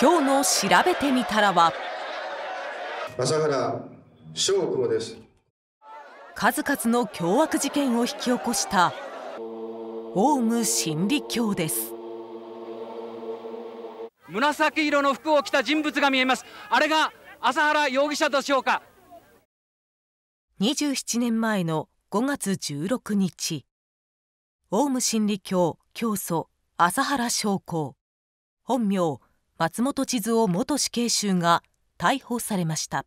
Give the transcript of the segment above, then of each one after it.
今日の調べてみたらは朝原翔子です数々の凶悪事件を引き起こしたオウム真理教です紫色の服を着た人物が見えますあれが朝原容疑者でしょうか27年前の5月16日オウム真理教教祖朝原将校本名松本千鶴を元死刑囚が逮捕されました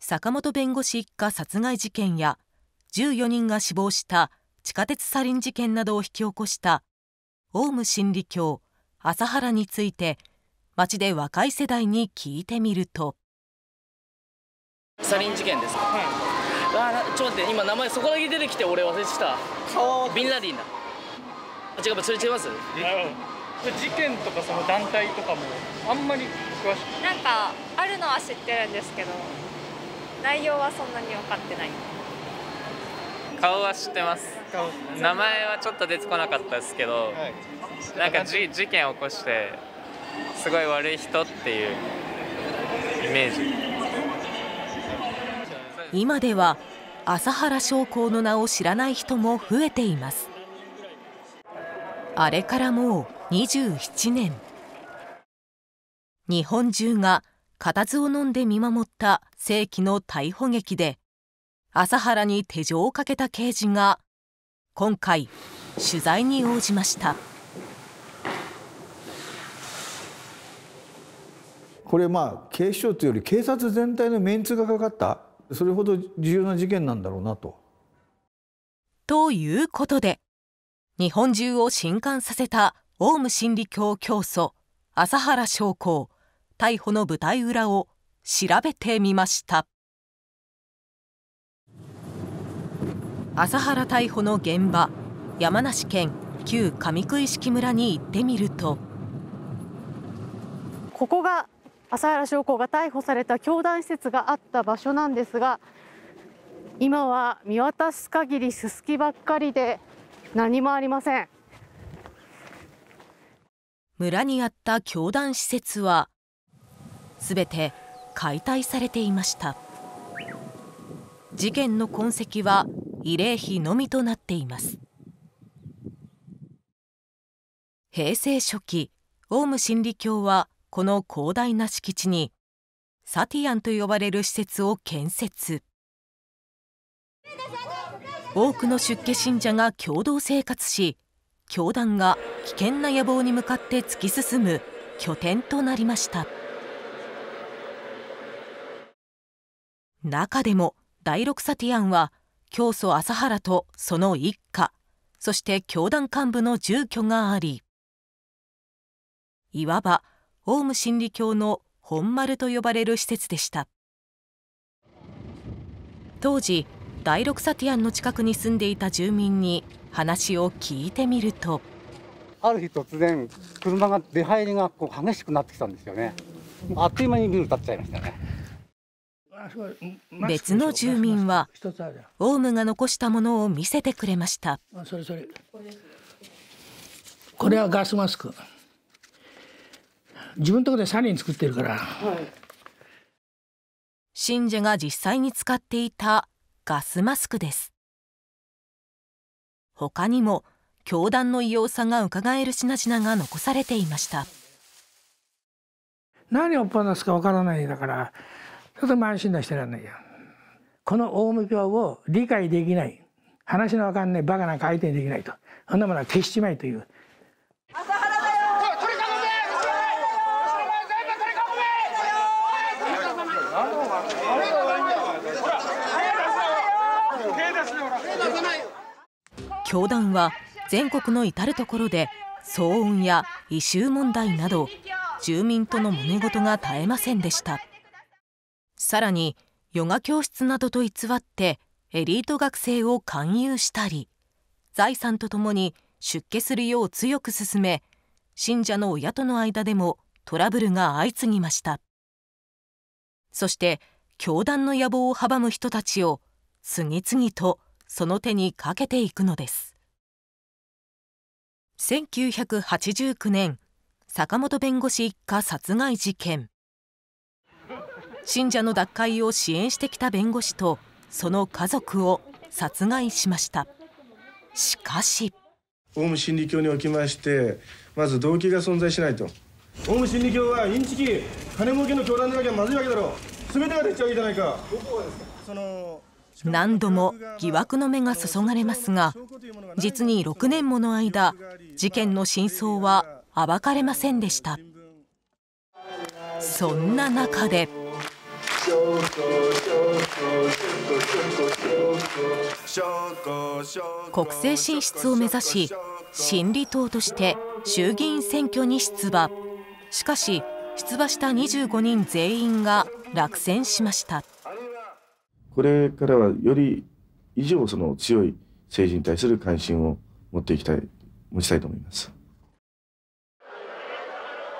坂本弁護士一家殺害事件や14人が死亡した地下鉄サリン事件などを引き起こしたオウム真理教麻原について街で若い世代に聞いてみるとサリン事件ですか、うん、あちょっと待って今名前そこだけ出てきて俺忘れてたビンラディンだあ違う間違います事件とかその団体とかもあんまり詳しくなんかあるのは知ってるんですけど内容はそんなに分かってない顔は知ってます名前はちょっと出てこなかったですけど、はい、なんかじ事件を起こしてすごい悪い人っていうイメージ今では麻原将校の名を知らない人も増えていますあれからもう27年日本中が固唾を飲んで見守った世紀の逮捕劇で麻原に手錠をかけた刑事が今回、取材に応じました。これまあ警視庁というより警察全体のメンツがかかったそれほど重要な事件なんだろうなと。ということで日本中を震撼させたオウム真理教教祖麻原彰晃逮捕の舞台裏を調べてみました麻原逮捕の現場山梨県旧上久井式村に行ってみるとここが麻原彰晃が逮捕された教団施設があった場所なんですが今は見渡す限りすすきばっかりで何もありません村にあった教団施設は全て解体されていました事件の痕跡は慰霊碑のみとなっています平成初期オウム真理教はこの広大な敷地にサティアンと呼ばれる施設を建設。多くの出家信者が共同生活し教団が危険な野望に向かって突き進む拠点となりました中でも第六サティアンは教祖麻原とその一家そして教団幹部の住居がありいわばオウム真理教の本丸と呼ばれる施設でした当時第6サティアンの近くに住んでいた住民に話を聞いてみるとある日突然車が出入りがこう激しくなってきたんですよねあっという間にビル建っちゃいましたね別の住民はオウムが残したものを見せてくれましたこれはガスマスク自分ところで3人作ってるから、はい、信者が実際に使っていたガスマスクです他にも教団の異様さがうかがえる品々が残されていました何を話すかわからないだからちょっと慢心なしてんないよこのを理解できない話のわかんないバカなんか相手にできないとそんなものは消しちまいという教団は全国の至る所で騒音や異臭問題など住民とのもめ事が絶えませんでしたさらにヨガ教室などと偽ってエリート学生を勧誘したり財産とともに出家するよう強く勧め信者の親との間でもトラブルが相次ぎましたそして教団の野望を阻む人たちを次々とその手にかけていくのです1989年坂本弁護士一家殺害事件信者の脱会を支援してきた弁護士とその家族を殺害しましたしかしオウム真理教におきましてまず動機が存在しないとオウム真理教はインチキ金儲けの教団でなきゃまずいわけだろう全てがでっち上げじゃないかその何度も疑惑の目が注がれますが実に6年もの間事件の真相は暴かれませんでしたそんな中で国政進出を目指し心理党として衆議院選挙に出馬しかし出馬した25人全員が落選しました。これからはより以上その強い政治に対する関心を持っていきたい持ちたいと思います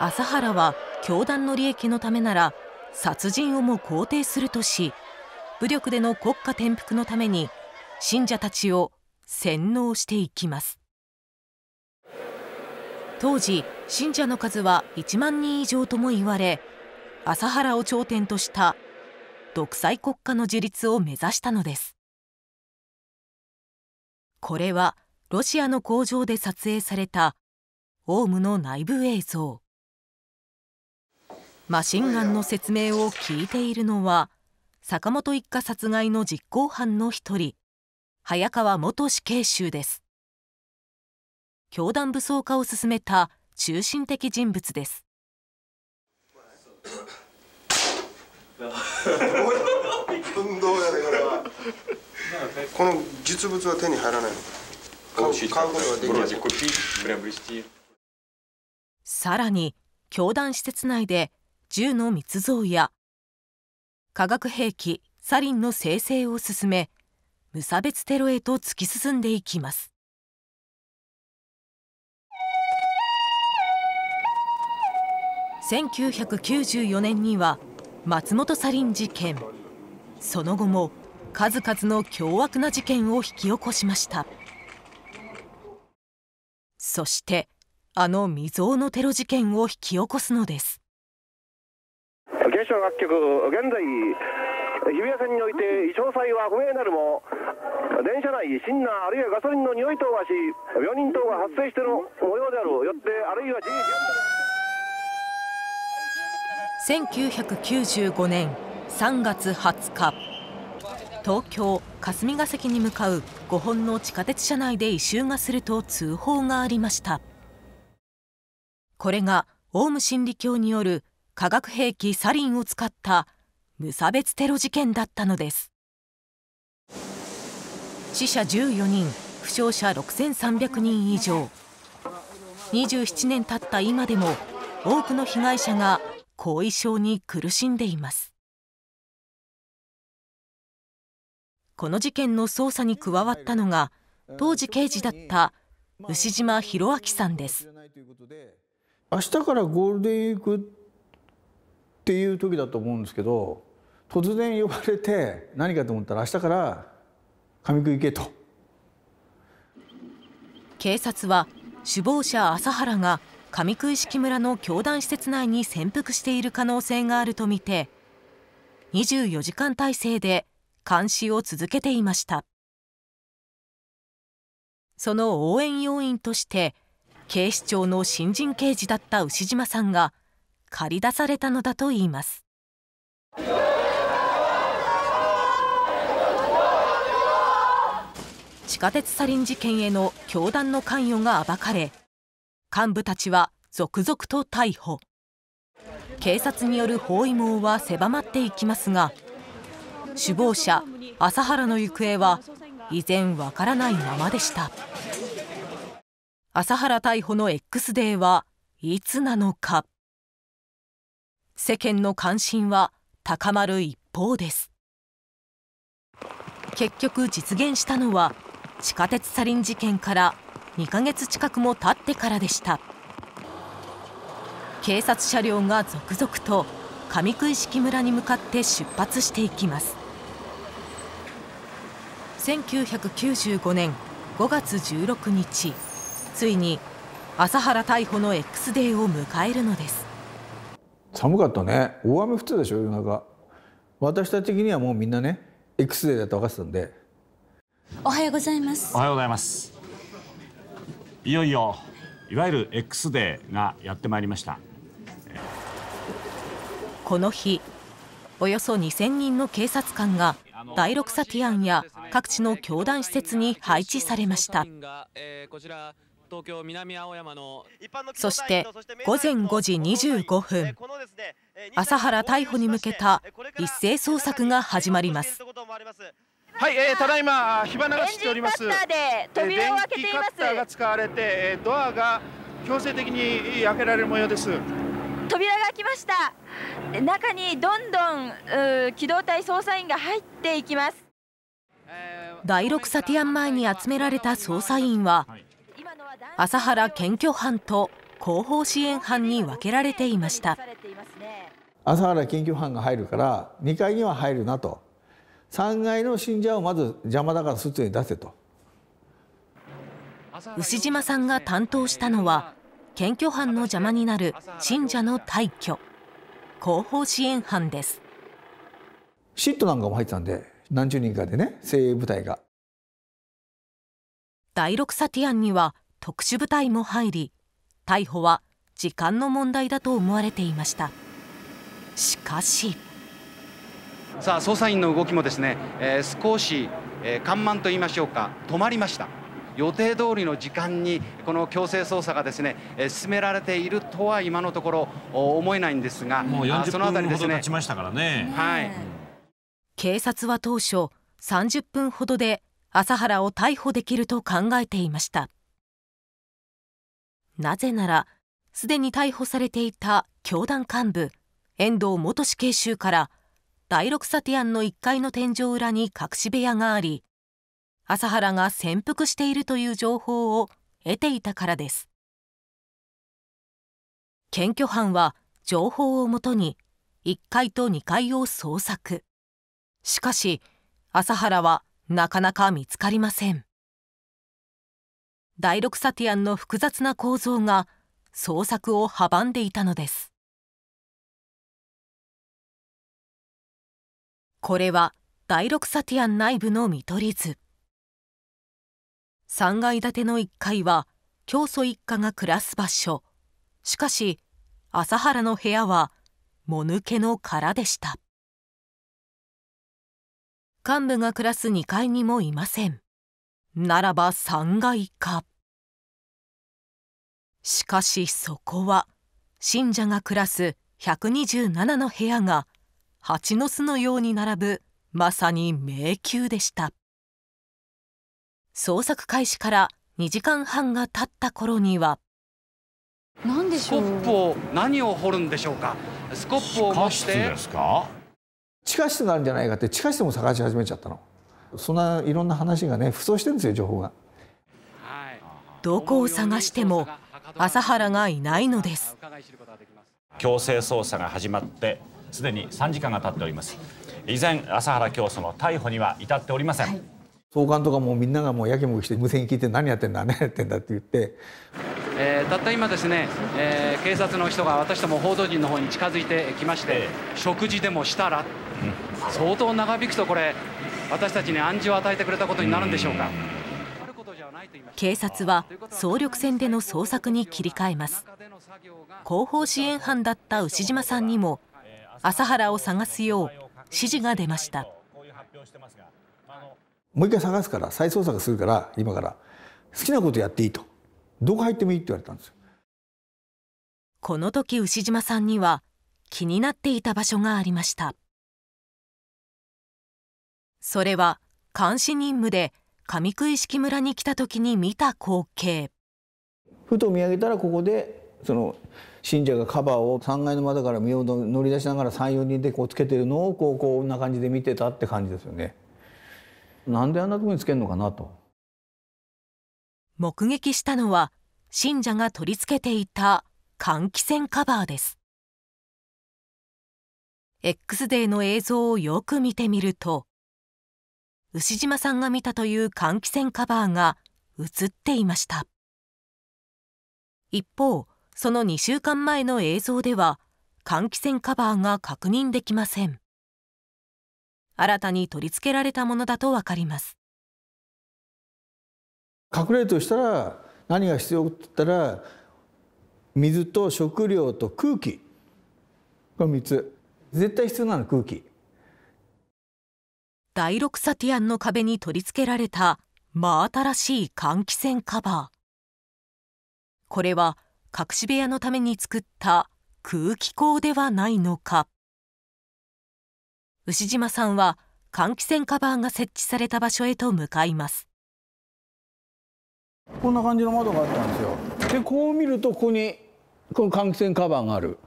麻原は教団の利益のためなら殺人をも肯定するとし武力での国家転覆のために信者たちを洗脳していきます当時信者の数は1万人以上とも言われ麻原を頂点とした独裁国家の樹立を目指したのです。これはロシアの工場で撮影されたオウムの内部映像。マシンガンの説明を聞いているのは坂本一家殺害の実行犯の一人早川元死刑囚です。教団武装化を進めた中心的人物です。運動やねこれはこの実物は手に入らないさらに教団施設内で銃の密造や化学兵器サリンの生成を進め無差別テロへと突き進んでいきます1994年には松本サリン事件その後も数々の凶悪な事件を引き起こしましたそしてあの未曾有のテロ事件を引き起こすのです警視庁楽局現在日比谷線において異常災は不明なるも電車内シンナーあるいはガソリンの匂い等がし病人等が発生しての模様であるよってあるいは事実1995年3月20日東京・霞が関に向かう5本の地下鉄車内で異臭がすると通報がありましたこれがオウム真理教による化学兵器サリンを使った無差別テロ事件だったのです死者14人負傷者6300人以上27年経った今でも多くの被害者が後遺症に苦しんでいます。この事件の捜査に加わったのが当時刑事だった牛島博明さんです。明日からゴールデンウィークっていう時だと思うんですけど突然呼ばれて何かと思ったら明日から上久行けと。警察は首謀者麻原が上九一村の教団施設内に潜伏している可能性があるとみて24時間体制で監視を続けていましたその応援要員として警視庁の新人刑事だった牛島さんが駆り出されたのだといいます。地下鉄サリン事件への教団の関与が暴かれ幹部たちは続々と逮捕警察による包囲網は狭まっていきますが首謀者麻原の行方は依然わからないままでした麻原逮捕の X デーはいつなのか世間の関心は高まる一方です結局実現したのは地下鉄サリン事件から2ヶ月近くも経ってからでした警察車両が続々と上九一色村に向かって出発していきます1995年5月16日ついに朝原逮捕の X デーを迎えるのです寒かったね大雨普通でしょ夜中私たち的にはもうみんなね X デーだと分かってたんでおはようございますおはようございますいよいよいわゆる X デーがやってまいりましたこの日およそ2000人の警察官が第6サティアンや各地の教団施設に配置されましたそして午前5時25分朝原逮捕に向けた一斉捜索が始まりますはい、えー、ただいま火花が散っております。扉を開けています。電気が使われて、ドアが強制的に開けられる模様です。扉が開きました。中にどんどんう機動隊捜査員が入っていきます。第六サティアン前に集められた捜査員は朝原検挙班と後方支援班に分けられていました朝原検挙班が入るから2階には入るなと3階の信者をまず邪魔だから外に出せと牛島さんが担当したのは検挙班の邪魔になる信者の退去後方支援班ですシットなんかも入ってたんで何十人かでね精鋭部隊が第6サティアンには特殊部隊も入り逮捕は時間の問題だと思われていましたしかし。さあ捜査員の動きもですね、えー、少し、えー、緩慢と言いましょうか止まりました予定通りの時間にこの強制捜査がですね、えー、進められているとは今のところ思えないんですがもう40分ほど経ちましたからね、ね、はい警察は当初30分ほどで麻原を逮捕できると考えていましたなぜならすでに逮捕されていた教団幹部遠藤元死刑囚から第6サティアンの1階の天井裏に隠し部屋があり麻原が潜伏しているという情報を得ていたからです。検挙班は情報をもとに1階と2階を捜索しかし麻原はなかなか見つかりません第6サティアンの複雑な構造が捜索を阻んでいたのですこれは第6サティアン内部の見取り図3階建ての1階は教祖一家が暮らす場所しかし麻原の部屋はもぬけの殻でした幹部が暮らす2階にもいませんならば3階かしかしそこは信者が暮らす127の部屋が蜂の巣のように並ぶまさに迷宮でした捜索開始から2時間半が経った頃には何でしょうスコップを何を掘るんでしょうかスコップを持して地下室なんじゃないかって地下室も探し始めちゃったのそんないろんな話がね浮走してるんですよ情報がどこを探しても朝原がいないのです強制捜査が始まってすでに3時間が経っております依然朝原教祖の逮捕には至っておりません、はい、総監とかもみんながもうやきもきして無線聞いて何やってんだ何やってんだって言って、えー、たった今ですね、えー、警察の人が私ども報道陣の方に近づいてきまして、えー、食事でもしたら、うん、相当長引くとこれ私たちに暗示を与えてくれたことになるんでしょうか、警察は総力戦での捜索に切り替えます後方支援班だった牛島さんにも麻原を探すよう指示が出ましたもう一回探すから再捜索するから今から好きなことやっていいとどこ入ってもいいって言われたんですよこの時牛島さんには気になっていた場所がありましたそれは監視任務で上杭式村に来た時に見た光景ふと見上げたらここでその信者がカバーを3階の窓から身を乗り出しながら34人でこうつけてるのをこうこんな感じで見てたって感じですよね。なんであんなとこにつけるのかなと。目撃したのは信者が取り付けていた換気扇カバーです。X デーの映像をよく見てみると牛島さんが見たという換気扇カバーが映っていました。一方その2週間前の映像では換気扇カバーが確認できません。新たに取り付けられたものだとわかります。隠れるとしたら何が必要って言ったら水と食料と空気この3つ絶対必要なの空気第6サティアンの壁に取り付けられた真新しい換気扇カバーこれは隠し部屋のために作った空気口ではないのか牛島さんは換気扇カバーが設置された場所へと向かいますこんな感じの窓があったんですよでこう見るとここにこの換気扇カバーがある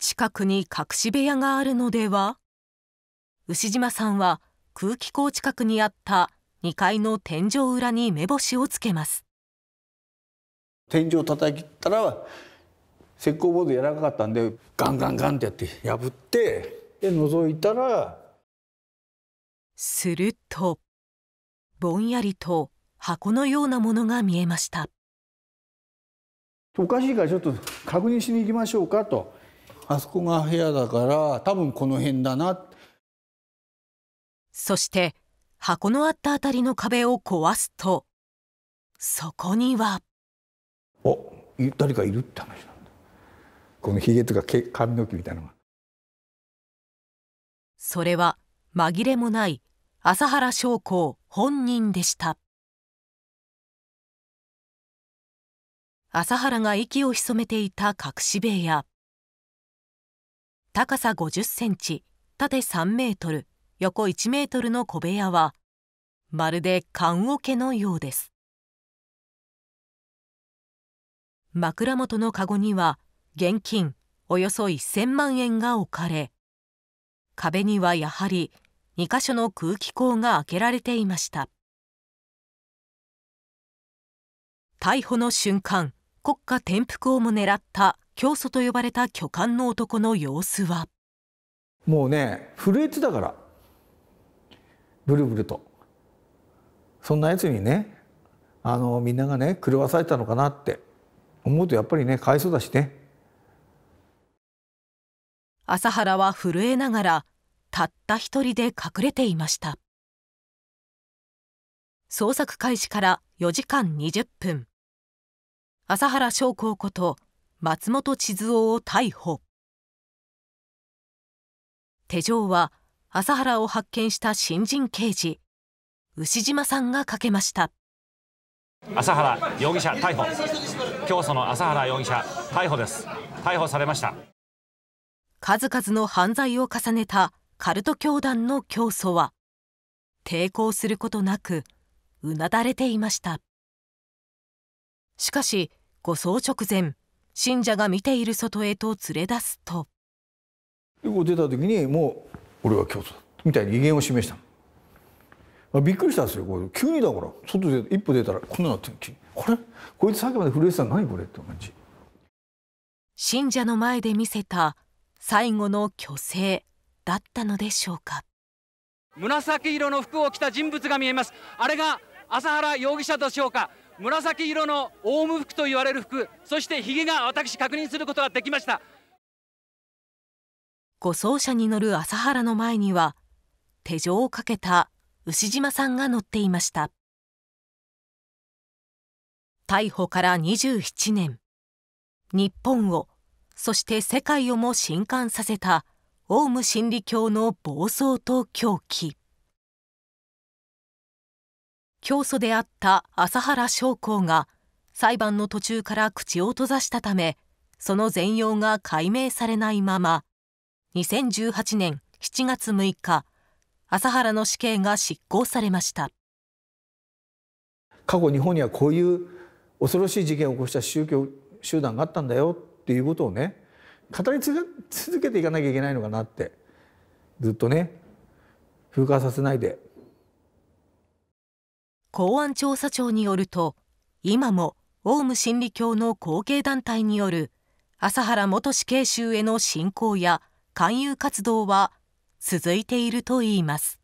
近くに隠し部屋があるのでは牛島さんは空気口近くにあった2階の天井裏に目星をつけます天井叩きたら石膏ボードやらなかったんでガンガンガンってやって破ってで覗いたらするとぼんやりと箱のようなものが見えましたおかしいからちょっと確認しに行きましょうかとあそこが部屋だから多分この辺だなそして箱のあったあたりの壁を壊すとそこには。お誰かいるって話なんだこのひげとか髪の毛みたいなのがそれは紛れもない麻原彰晃本人でした麻原が息を潜めていた隠し部屋高さ50センチ縦3メートル横1メートルの小部屋はまるで棺桶のようです枕元のかごには現金およそ1000万円が置かれ壁にはやはり2か所の空気口が開けられていました。逮捕の瞬間国家転覆をも狙った教祖と呼ばれた巨漢の男の様子はもうね震えてたからブルブルとそんなやつにねあのみんながね狂わされたのかなって思うとやっぱりねかわいそうだしね原は震えながらたった一人で隠れていました捜索開始から4時間20分原こと松本を逮捕手錠は麻原を発見した新人刑事牛島さんがかけました原容疑者逮捕教祖の朝原容疑者逮捕です逮捕されました数々の犯罪を重ねたカルト教団の教祖は抵抗することなくうなだれていましたしかし護送直前信者が見ている外へと連れ出すと出た時にもう俺は教祖だみたいに威厳を示したびっくりしたんですよ急にだから外で一歩出たらこんななってるあれこいつさっきまで震えてた何これって感じ信者の前で見せた最後の虚勢だったのでしょうか紫色の服を着た人物が見えますあれが朝原容疑者でしょうか紫色のオウム服と言われる服そしてひげが私確認することができました護送車に乗る朝原の前には手錠をかけた牛島さんが乗っていました逮捕から27年日本をそして世界をも震撼させたオウム真理教の暴走と狂気教祖であった麻原彰晃が裁判の途中から口を閉ざしたためその全容が解明されないまま2018年7月6日麻原の死刑が執行されました過去日本にはこういう恐ろしい事件を起こした宗教集団があったんだよっていうことをね語り続けていかなきゃいけないのかなってずっとね風化させないで。公安調査庁によると今もオウム真理教の後継団体による麻原元死刑囚への信仰や勧誘活動は続いているといいます。